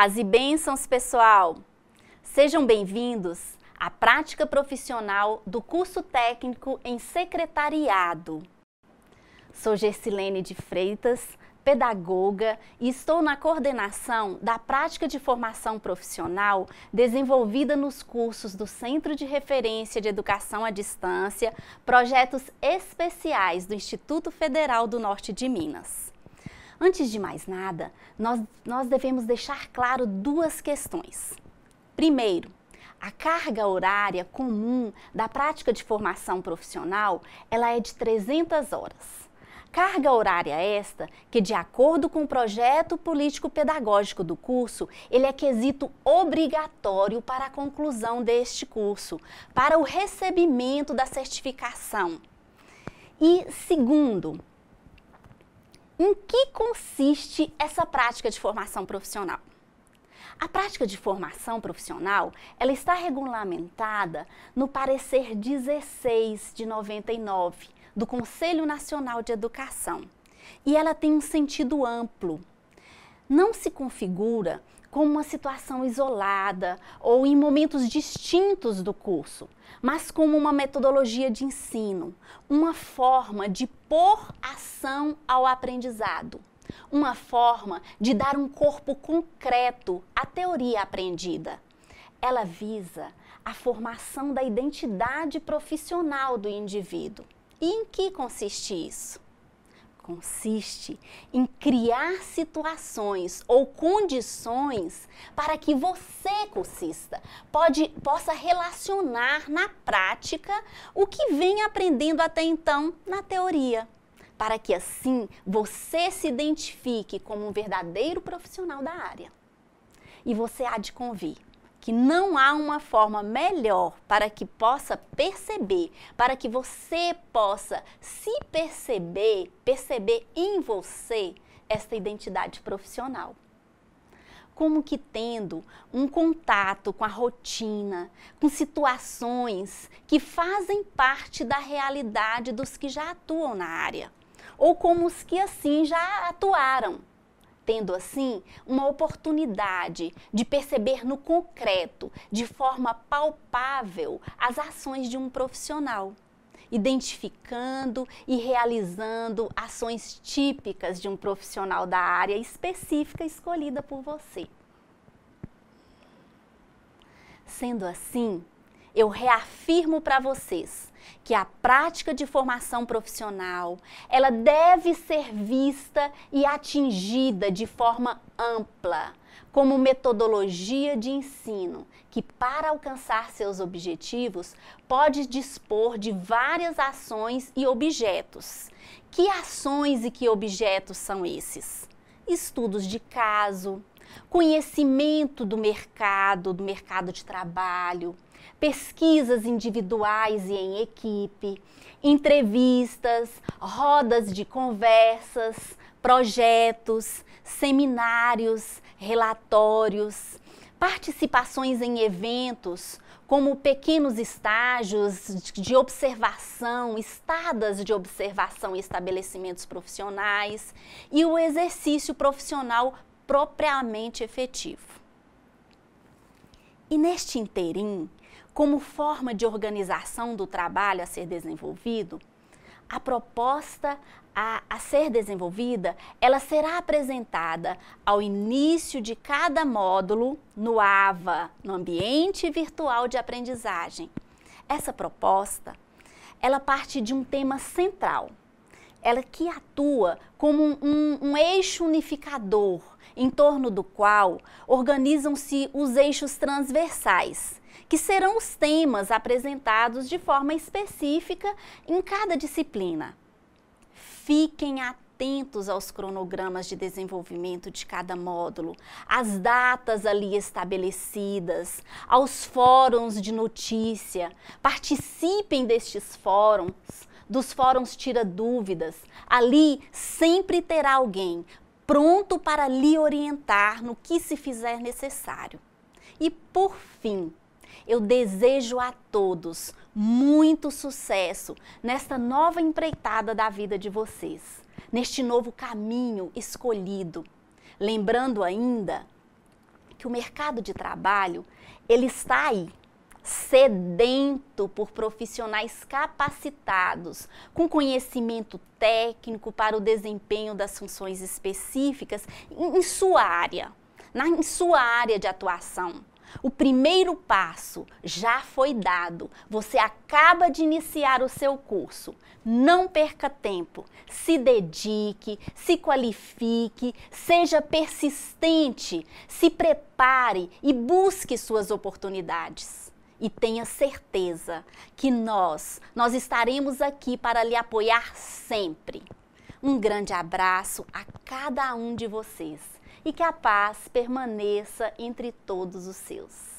Paz e bênçãos, pessoal! Sejam bem-vindos à prática profissional do curso técnico em secretariado. Sou Gersilene de Freitas, pedagoga e estou na coordenação da prática de formação profissional desenvolvida nos cursos do Centro de Referência de Educação à Distância, projetos especiais do Instituto Federal do Norte de Minas. Antes de mais nada, nós, nós devemos deixar claro duas questões. Primeiro, a carga horária comum da prática de formação profissional, ela é de 300 horas. Carga horária esta que, de acordo com o projeto político-pedagógico do curso, ele é quesito obrigatório para a conclusão deste curso, para o recebimento da certificação. E segundo, em que consiste essa prática de formação profissional? A prática de formação profissional, ela está regulamentada no parecer 16 de 99 do Conselho Nacional de Educação. E ela tem um sentido amplo, não se configura como uma situação isolada ou em momentos distintos do curso, mas como uma metodologia de ensino, uma forma de pôr ação ao aprendizado, uma forma de dar um corpo concreto à teoria aprendida. Ela visa a formação da identidade profissional do indivíduo. E em que consiste isso? consiste em criar situações ou condições para que você, cursista, pode, possa relacionar na prática o que vem aprendendo até então na teoria, para que assim você se identifique como um verdadeiro profissional da área. E você há de convir que não há uma forma melhor para que possa perceber, para que você possa se perceber, perceber em você esta identidade profissional. Como que tendo um contato com a rotina, com situações que fazem parte da realidade dos que já atuam na área, ou como os que assim já atuaram tendo assim uma oportunidade de perceber no concreto, de forma palpável, as ações de um profissional, identificando e realizando ações típicas de um profissional da área específica escolhida por você. Sendo assim, eu reafirmo para vocês que a prática de formação profissional, ela deve ser vista e atingida de forma ampla, como metodologia de ensino, que para alcançar seus objetivos pode dispor de várias ações e objetos. Que ações e que objetos são esses? Estudos de caso, conhecimento do mercado, do mercado de trabalho, pesquisas individuais e em equipe, entrevistas, rodas de conversas, projetos, seminários, relatórios, participações em eventos, como pequenos estágios de observação, estadas de observação em estabelecimentos profissionais e o exercício profissional propriamente efetivo. E neste interim, como forma de organização do trabalho a ser desenvolvido, a proposta a, a, ser desenvolvida, ela será apresentada ao início de cada módulo no AVA, no ambiente virtual de aprendizagem. Essa proposta, ela parte de um tema central, ela que atua como um, um, eixo unificador, em torno do qual organizam-se os eixos transversais, que serão os temas apresentados de forma específica em cada disciplina. Fiquem atentos aos cronogramas de desenvolvimento de cada módulo, às datas ali estabelecidas, aos fóruns de notícia. Participem destes fóruns, dos fóruns Tira Dúvidas. Ali sempre terá alguém pronto para lhe orientar no que se fizer necessário. E por fim, eu desejo a todos muito sucesso nesta nova empreitada da vida de vocês, neste novo caminho escolhido. Lembrando ainda que o mercado de trabalho, ele está aí sedento por profissionais capacitados, com conhecimento técnico para o desempenho das funções específicas em, em sua área, na, em sua área de atuação. O primeiro passo já foi dado. Você acaba de iniciar o seu curso. Não perca tempo. Se dedique, se qualifique, seja persistente, se prepare e busque suas oportunidades e tenha certeza que nós, nós estaremos aqui para lhe apoiar sempre. Um grande abraço a cada um de vocês e que a paz permaneça entre todos os seus.